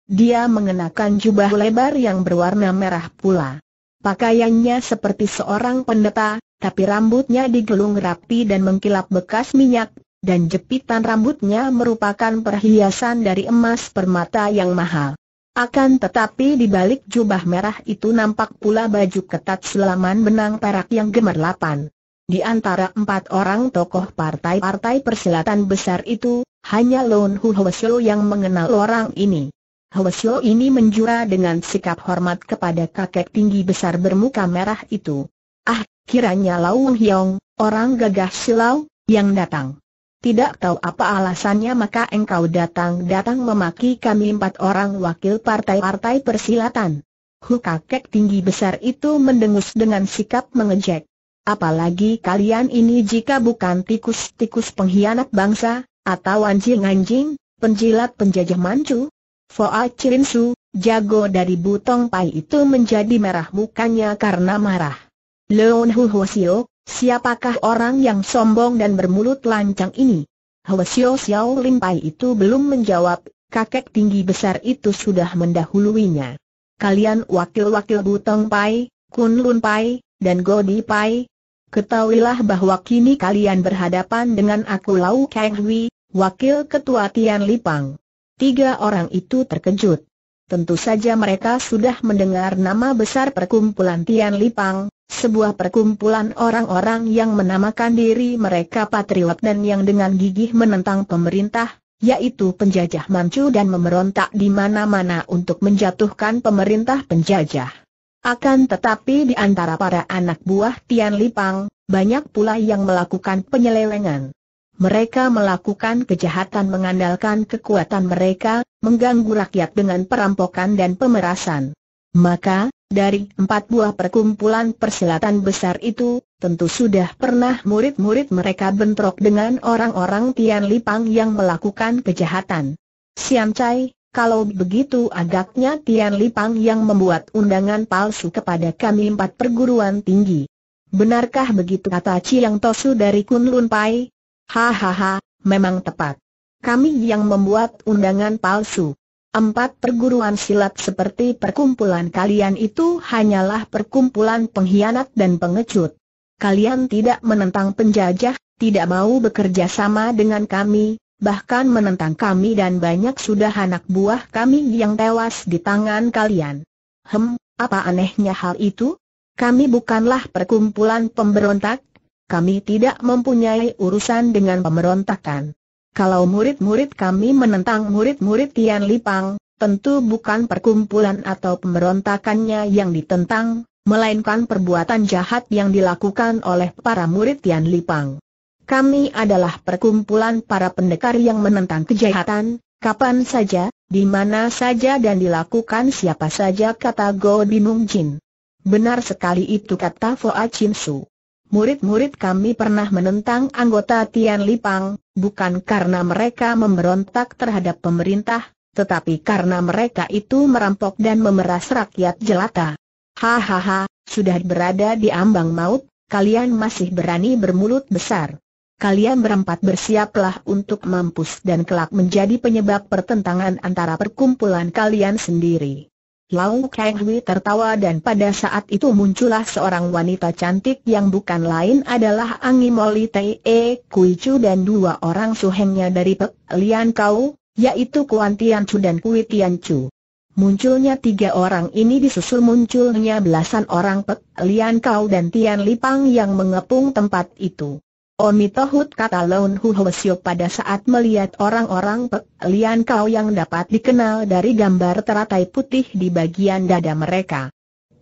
Dia mengenakan jubah lebar yang berwarna merah pula. Pakaiannya seperti seorang pendeta, tapi rambutnya digelung rapi dan mengkilap bekas minyak, dan jepitan rambutnya merupakan perhiasan dari emas permata yang mahal. Akan tetapi di balik jubah merah itu nampak pula baju ketat selaman benang perak yang gemerlapan. Di antara empat orang tokoh partai-partai persilatan besar itu, hanya Lon Hu Hwasyo yang mengenal orang ini. Hwasyo ini menjura dengan sikap hormat kepada kakek tinggi besar bermuka merah itu. Ah, kiranya Lau Hyong, orang gagah silau, yang datang. Tidak tahu apa alasannya maka engkau datang-datang memaki kami empat orang wakil partai-partai persilatan. Hu kakek tinggi besar itu mendengus dengan sikap mengejek apalagi kalian ini jika bukan tikus-tikus pengkhianat bangsa, atau anjing-anjing, penjilat penjajah mancu. Foa Chirinsu, jago dari Butong Pai itu menjadi merah mukanya karena marah. Leon Hu Hosio, siapakah orang yang sombong dan bermulut lancang ini? Hosio Xiao Lim Pai itu belum menjawab, kakek tinggi besar itu sudah mendahuluinya. Kalian wakil-wakil Butong Pai, Kun Lun Pai, dan Godi Pai, Ketahuilah bahwa kini kalian berhadapan dengan aku Lau Kang Hui, Wakil Ketua Tian Lipang. Tiga orang itu terkejut. Tentu saja mereka sudah mendengar nama besar perkumpulan Tian Lipang, sebuah perkumpulan orang-orang yang menamakan diri mereka patriot dan yang dengan gigih menentang pemerintah, yaitu penjajah Manchu dan memberontak di mana-mana untuk menjatuhkan pemerintah penjajah. Akan tetapi di antara para anak buah Tian Lipang, banyak pula yang melakukan penyelewengan. Mereka melakukan kejahatan mengandalkan kekuatan mereka, mengganggu rakyat dengan perampokan dan pemerasan. Maka, dari empat buah perkumpulan persilatan besar itu, tentu sudah pernah murid-murid mereka bentrok dengan orang-orang Tian Lipang yang melakukan kejahatan. Siam Chai, kalau begitu agaknya Tian Lipang yang membuat undangan palsu kepada kami empat perguruan tinggi. Benarkah begitu kata Chiang Tosu dari Kunlun Pai? Hahaha, memang tepat. Kami yang membuat undangan palsu. Empat perguruan silat seperti perkumpulan kalian itu hanyalah perkumpulan pengkhianat dan pengecut. Kalian tidak menentang penjajah, tidak mau bekerja sama dengan kami, bahkan menentang kami dan banyak sudah anak buah kami yang tewas di tangan kalian. Hem, apa anehnya hal itu? Kami bukanlah perkumpulan pemberontak, kami tidak mempunyai urusan dengan pemberontakan. Kalau murid-murid kami menentang murid-murid Tian Lipang, tentu bukan perkumpulan atau pemberontakannya yang ditentang, melainkan perbuatan jahat yang dilakukan oleh para murid Tian Lipang. Kami adalah perkumpulan para pendekar yang menentang kejahatan, kapan saja, di mana saja dan dilakukan siapa saja kata Go Binung Jin. Benar sekali itu kata Foa Chin Su. Murid-murid kami pernah menentang anggota Tian Lipang, bukan karena mereka memberontak terhadap pemerintah, tetapi karena mereka itu merampok dan memeras rakyat jelata. Hahaha, sudah berada di ambang maut, kalian masih berani bermulut besar kalian berempat bersiaplah untuk mampus dan kelak menjadi penyebab pertentangan antara perkumpulan kalian sendiri. Lau Kang Hui tertawa dan pada saat itu muncullah seorang wanita cantik yang bukan lain adalah Angi Moli Tae E Kui Chu dan dua orang suhengnya dari Pek Lian Kau, yaitu Kuan Tian Chu dan Kui Tian Chu. Munculnya tiga orang ini disusul munculnya belasan orang Pek Lian Kau dan Tian Lipang yang mengepung tempat itu. Omitohut kata Lon Huhwasyo pada saat melihat orang-orang Lian Kau yang dapat dikenal dari gambar teratai putih di bagian dada mereka.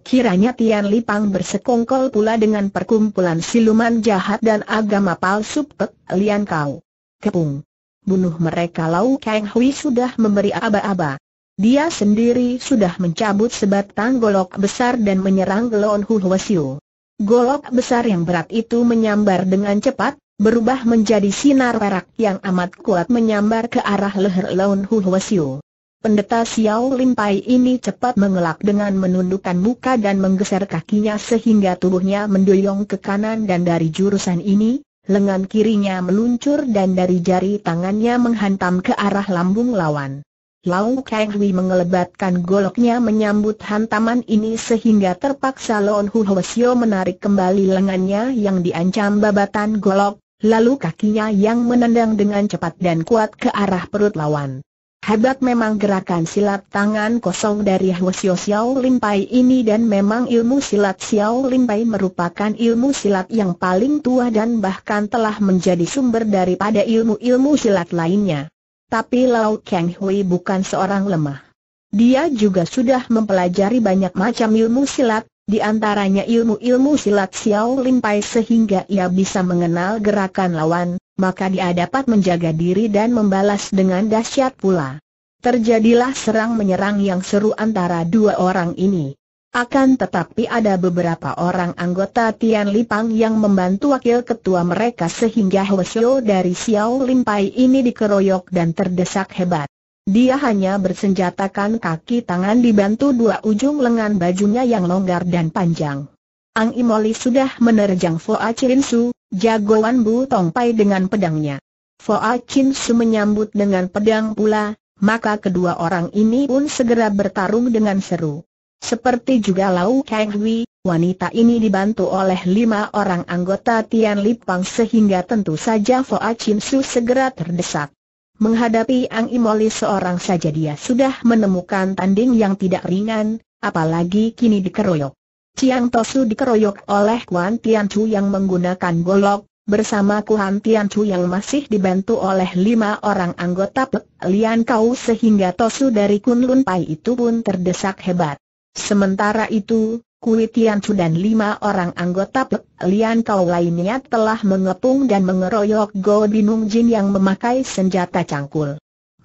Kiranya Tian Lipang bersekongkol pula dengan perkumpulan siluman jahat dan agama palsu Pek Lian Kau. Kepung. Bunuh mereka Lau Kang Hui sudah memberi aba-aba. Dia sendiri sudah mencabut sebatang golok besar dan menyerang Lon Huhwasyo. Golok besar yang berat itu menyambar dengan cepat, berubah menjadi sinar perak yang amat kuat menyambar ke arah leher Hu Huhwesiu. Pendeta Xiao Pai ini cepat mengelak dengan menundukkan muka dan menggeser kakinya sehingga tubuhnya mendoyong ke kanan dan dari jurusan ini, lengan kirinya meluncur dan dari jari tangannya menghantam ke arah lambung lawan. Lau Kang Hui mengelebatkan goloknya menyambut hantaman ini sehingga terpaksa Lon Hu Hwasyo menarik kembali lengannya yang diancam babatan golok, lalu kakinya yang menendang dengan cepat dan kuat ke arah perut lawan. Hebat memang gerakan silat tangan kosong dari Hwasyo Xiao Limpai ini dan memang ilmu silat Xiao Limpai merupakan ilmu silat yang paling tua dan bahkan telah menjadi sumber daripada ilmu-ilmu silat lainnya. Tapi Lau Kang Hui bukan seorang lemah. Dia juga sudah mempelajari banyak macam ilmu silat, di antaranya ilmu-ilmu silat Xiao Pai sehingga ia bisa mengenal gerakan lawan, maka dia dapat menjaga diri dan membalas dengan dahsyat pula. Terjadilah serang menyerang yang seru antara dua orang ini. Akan tetapi ada beberapa orang anggota Tian Lipang yang membantu wakil ketua mereka sehingga Hwasyo dari Xiao Limpai ini dikeroyok dan terdesak hebat. Dia hanya bersenjatakan kaki tangan dibantu dua ujung lengan bajunya yang longgar dan panjang. Ang Imoli sudah menerjang Foa Su, jagoan Bu Tongpai dengan pedangnya. Foa Su menyambut dengan pedang pula, maka kedua orang ini pun segera bertarung dengan seru. Seperti juga Lau Kang Hui, wanita ini dibantu oleh lima orang anggota Tian Lipang sehingga tentu saja Foa Chin Su segera terdesak. Menghadapi Ang Imoli seorang saja dia sudah menemukan tanding yang tidak ringan, apalagi kini dikeroyok. Chiang Tosu dikeroyok oleh Kuan Tian Chu yang menggunakan golok, bersama Kuan Tian Chu yang masih dibantu oleh lima orang anggota Pek Lian Kau sehingga Tosu dari Kunlun Pai itu pun terdesak hebat. Sementara itu, Kui Chu dan lima orang anggota Pek Lian Kau lainnya telah mengepung dan mengeroyok Go Binung Jin yang memakai senjata cangkul.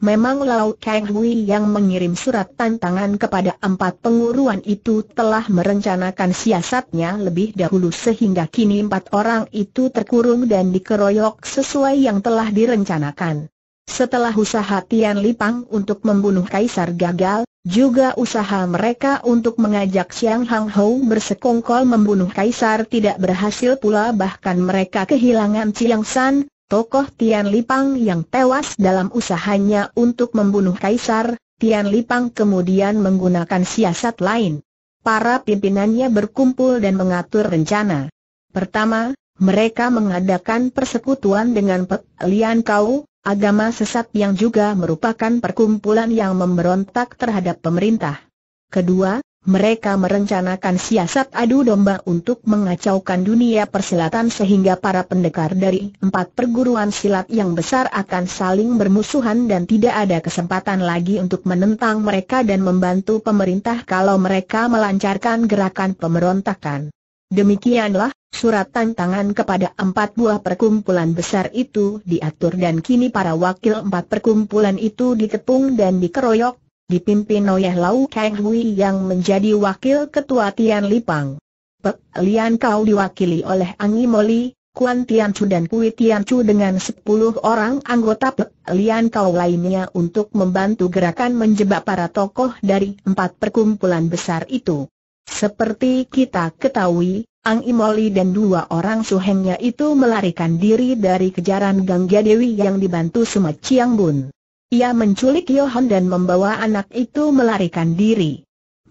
Memang Lau Kang Hui yang mengirim surat tantangan kepada empat penguruan itu telah merencanakan siasatnya lebih dahulu sehingga kini empat orang itu terkurung dan dikeroyok sesuai yang telah direncanakan. Setelah usaha Tian Lipang untuk membunuh Kaisar gagal, juga usaha mereka untuk mengajak Xiang Hang Hou bersekongkol membunuh Kaisar tidak berhasil pula bahkan mereka kehilangan Chiang San, tokoh Tian Lipang yang tewas dalam usahanya untuk membunuh Kaisar, Tian Lipang kemudian menggunakan siasat lain. Para pimpinannya berkumpul dan mengatur rencana. Pertama, mereka mengadakan persekutuan dengan Pek Lian Kau, agama sesat yang juga merupakan perkumpulan yang memberontak terhadap pemerintah. Kedua, mereka merencanakan siasat adu domba untuk mengacaukan dunia persilatan sehingga para pendekar dari empat perguruan silat yang besar akan saling bermusuhan dan tidak ada kesempatan lagi untuk menentang mereka dan membantu pemerintah kalau mereka melancarkan gerakan pemberontakan. Demikianlah, surat tantangan kepada empat buah perkumpulan besar itu diatur dan kini para wakil empat perkumpulan itu dikepung dan dikeroyok, dipimpin oleh Lau Kang Hui yang menjadi wakil ketua Tian Lipang. Pek Lian Kau diwakili oleh Angi Moli, Kuan Tian Chu dan Kui Tian Chu dengan sepuluh orang anggota Pek Lian Kau lainnya untuk membantu gerakan menjebak para tokoh dari empat perkumpulan besar itu. Seperti kita ketahui, Ang Imoli dan dua orang suhengnya itu melarikan diri dari kejaran Gangga Dewi yang dibantu Suma Chiang Bun. Ia menculik Yohan dan membawa anak itu melarikan diri.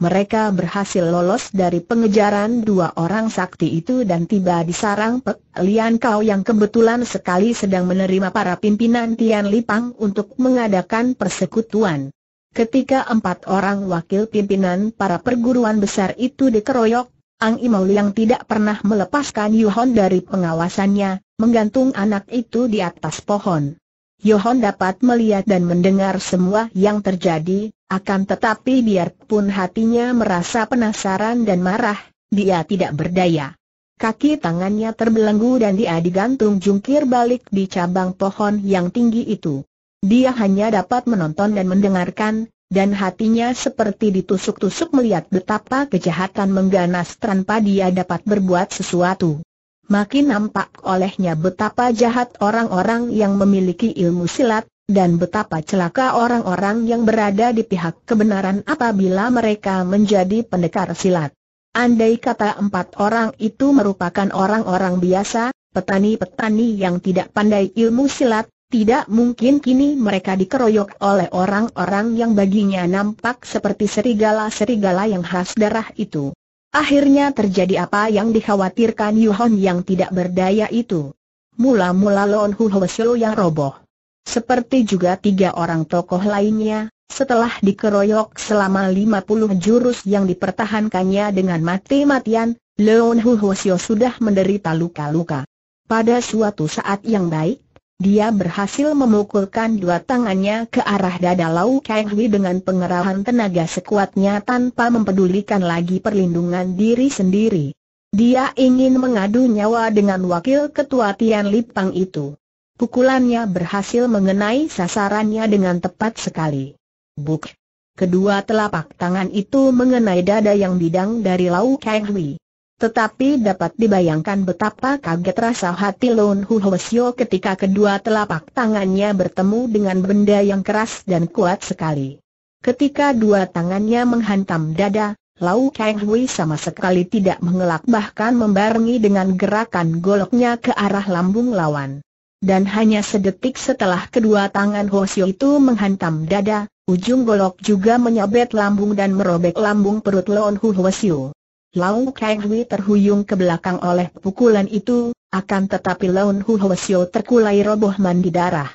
Mereka berhasil lolos dari pengejaran dua orang sakti itu dan tiba di sarang Pek Lian Kau yang kebetulan sekali sedang menerima para pimpinan Tian Lipang untuk mengadakan persekutuan. Ketika empat orang wakil pimpinan para perguruan besar itu dikeroyok, Ang Imau yang tidak pernah melepaskan Yohon dari pengawasannya, menggantung anak itu di atas pohon. Yohon dapat melihat dan mendengar semua yang terjadi, akan tetapi biarpun hatinya merasa penasaran dan marah, dia tidak berdaya. Kaki tangannya terbelenggu dan dia digantung jungkir balik di cabang pohon yang tinggi itu. Dia hanya dapat menonton dan mendengarkan, dan hatinya seperti ditusuk-tusuk melihat betapa kejahatan mengganas tanpa dia dapat berbuat sesuatu. Makin nampak olehnya betapa jahat orang-orang yang memiliki ilmu silat, dan betapa celaka orang-orang yang berada di pihak kebenaran apabila mereka menjadi pendekar silat. Andai kata empat orang itu merupakan orang-orang biasa, petani-petani yang tidak pandai ilmu silat, tidak mungkin kini mereka dikeroyok oleh orang-orang yang baginya nampak seperti serigala-serigala yang khas darah itu. Akhirnya terjadi apa yang dikhawatirkan Yuhon yang tidak berdaya itu. Mula-mula Lon Huhwesyo yang roboh. Seperti juga tiga orang tokoh lainnya, setelah dikeroyok selama 50 jurus yang dipertahankannya dengan mati-matian, Leon Huhwesyo sudah menderita luka-luka. Pada suatu saat yang baik, dia berhasil memukulkan dua tangannya ke arah dada Lau Kang Hui dengan pengerahan tenaga sekuatnya tanpa mempedulikan lagi perlindungan diri sendiri. Dia ingin mengadu nyawa dengan wakil ketua Tian Lipang itu. Pukulannya berhasil mengenai sasarannya dengan tepat sekali. Buk! Kedua telapak tangan itu mengenai dada yang bidang dari Lau Kang Hui. Tetapi dapat dibayangkan betapa kaget rasa hati Lon Huosyo ketika kedua telapak tangannya bertemu dengan benda yang keras dan kuat sekali. Ketika dua tangannya menghantam dada, Lau Kang Hui sama sekali tidak mengelak bahkan membarengi dengan gerakan goloknya ke arah lambung lawan. Dan hanya sedetik setelah kedua tangan Hosyo itu menghantam dada, ujung golok juga menyabet lambung dan merobek lambung perut Lon Huosyo. Lau Kang Hui terhuyung ke belakang oleh pukulan itu, akan tetapi Laun Hu Xiao terkulai roboh mandi darah.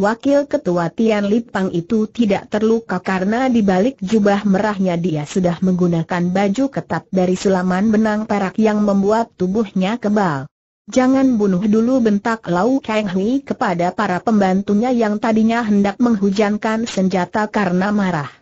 Wakil Ketua Tian Lipang itu tidak terluka karena di balik jubah merahnya dia sudah menggunakan baju ketat dari sulaman benang perak yang membuat tubuhnya kebal. Jangan bunuh dulu bentak Lau Kang Hui kepada para pembantunya yang tadinya hendak menghujankan senjata karena marah.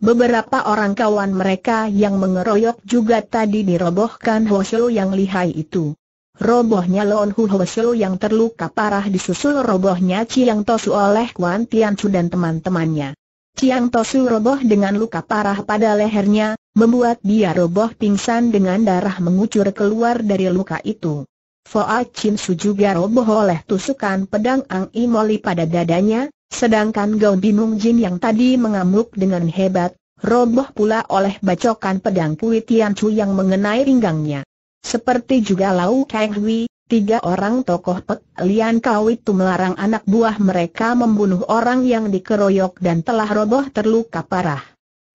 Beberapa orang kawan mereka yang mengeroyok juga tadi dirobohkan Hoshio yang lihai itu. Robohnya Lon Hu Hoshio yang terluka parah disusul robohnya Chiang Tosu oleh Kuan Tian Chu dan teman-temannya. Chiang Tosu roboh dengan luka parah pada lehernya, membuat dia roboh pingsan dengan darah mengucur keluar dari luka itu. Foa Chin Su juga roboh oleh tusukan pedang Ang Imoli pada dadanya, Sedangkan Gao Binung Jin yang tadi mengamuk dengan hebat, roboh pula oleh bacokan pedang Kui Tian Chu yang mengenai pinggangnya. Seperti juga Lau Kang Hui, tiga orang tokoh Pek Lian Kau itu melarang anak buah mereka membunuh orang yang dikeroyok dan telah roboh terluka parah.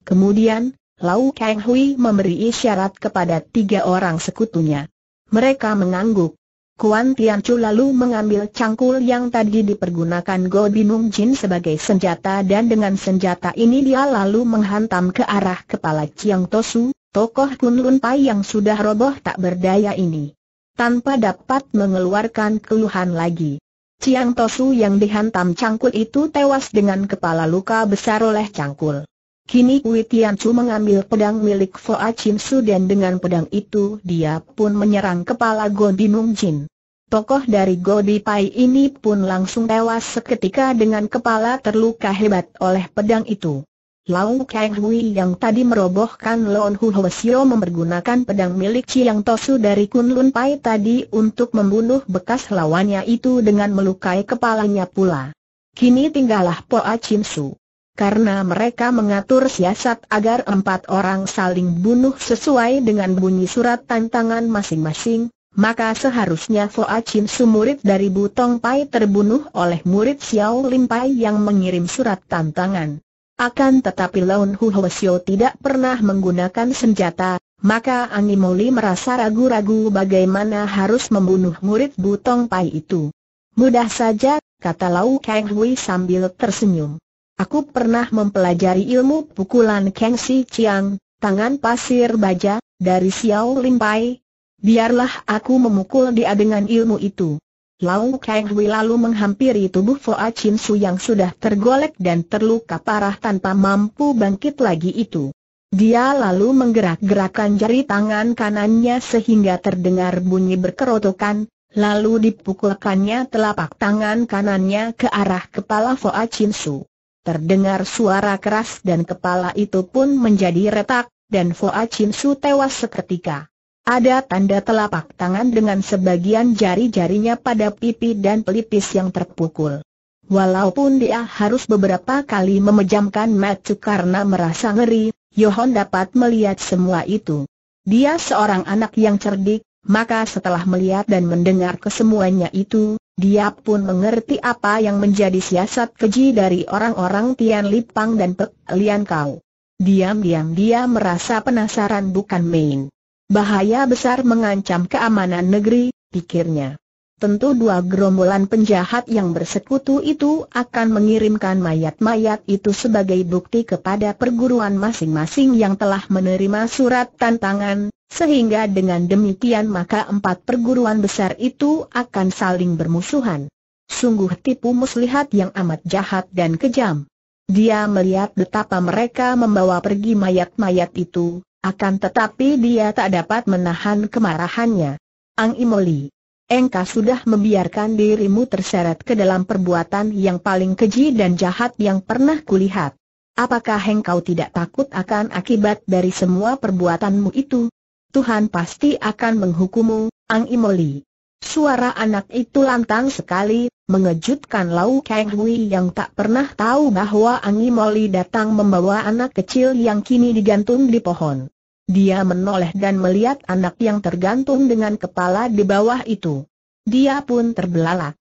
Kemudian, Lau Kang Hui memberi isyarat kepada tiga orang sekutunya. Mereka mengangguk. Kuan Chu lalu mengambil cangkul yang tadi dipergunakan Go Binung Jin sebagai senjata dan dengan senjata ini dia lalu menghantam ke arah kepala Chiang Tosu, tokoh Kun Lun Pai yang sudah roboh tak berdaya ini. Tanpa dapat mengeluarkan keluhan lagi. Chiang Tosu yang dihantam cangkul itu tewas dengan kepala luka besar oleh cangkul. Kini Wei Tiancu mengambil pedang milik Foa Chin Su dan dengan pedang itu dia pun menyerang kepala Godi Nung Jin. Tokoh dari Godi Pai ini pun langsung tewas seketika dengan kepala terluka hebat oleh pedang itu. Lau Kang Hui yang tadi merobohkan Lon Hu Sio mempergunakan pedang milik Chiang Tosu dari Kun Lun Pai tadi untuk membunuh bekas lawannya itu dengan melukai kepalanya pula. Kini tinggallah Poa Chin Su karena mereka mengatur siasat agar empat orang saling bunuh sesuai dengan bunyi surat tantangan masing-masing, maka seharusnya Foa Chin Su murid dari Butong Pai terbunuh oleh murid Xiao Lim Pai yang mengirim surat tantangan. Akan tetapi Laun Hu Xiao tidak pernah menggunakan senjata, maka Animoli merasa ragu-ragu bagaimana harus membunuh murid Butong Pai itu. Mudah saja, kata Lau Kang Hui sambil tersenyum. Aku pernah mempelajari ilmu pukulan Kengsi Chiang, tangan pasir baja, dari Xiao Pai. Biarlah aku memukul dia dengan ilmu itu. Lau Kang Hui lalu menghampiri tubuh Foa Chin Su yang sudah tergolek dan terluka parah tanpa mampu bangkit lagi itu. Dia lalu menggerak-gerakkan jari tangan kanannya sehingga terdengar bunyi berkerotokan, lalu dipukulkannya telapak tangan kanannya ke arah kepala Foa Chin Su. Terdengar suara keras dan kepala itu pun menjadi retak, dan Foa Chin Su tewas seketika. Ada tanda telapak tangan dengan sebagian jari-jarinya pada pipi dan pelipis yang terpukul. Walaupun dia harus beberapa kali memejamkan mata karena merasa ngeri, Yohon dapat melihat semua itu. Dia seorang anak yang cerdik, maka setelah melihat dan mendengar kesemuanya itu, dia pun mengerti apa yang menjadi siasat keji dari orang-orang Tian Lipang dan Pek Lian Kau. Diam-diam dia merasa penasaran bukan main. Bahaya besar mengancam keamanan negeri, pikirnya tentu dua gerombolan penjahat yang bersekutu itu akan mengirimkan mayat-mayat itu sebagai bukti kepada perguruan masing-masing yang telah menerima surat tantangan, sehingga dengan demikian maka empat perguruan besar itu akan saling bermusuhan. Sungguh tipu muslihat yang amat jahat dan kejam. Dia melihat betapa mereka membawa pergi mayat-mayat itu, akan tetapi dia tak dapat menahan kemarahannya. Ang Imoli engkau sudah membiarkan dirimu terseret ke dalam perbuatan yang paling keji dan jahat yang pernah kulihat. Apakah engkau tidak takut akan akibat dari semua perbuatanmu itu? Tuhan pasti akan menghukummu, Ang Imoli. Suara anak itu lantang sekali, mengejutkan Lau Kang Hui yang tak pernah tahu bahwa Ang Imoli datang membawa anak kecil yang kini digantung di pohon. Dia menoleh dan melihat anak yang tergantung dengan kepala di bawah itu. Dia pun terbelalak.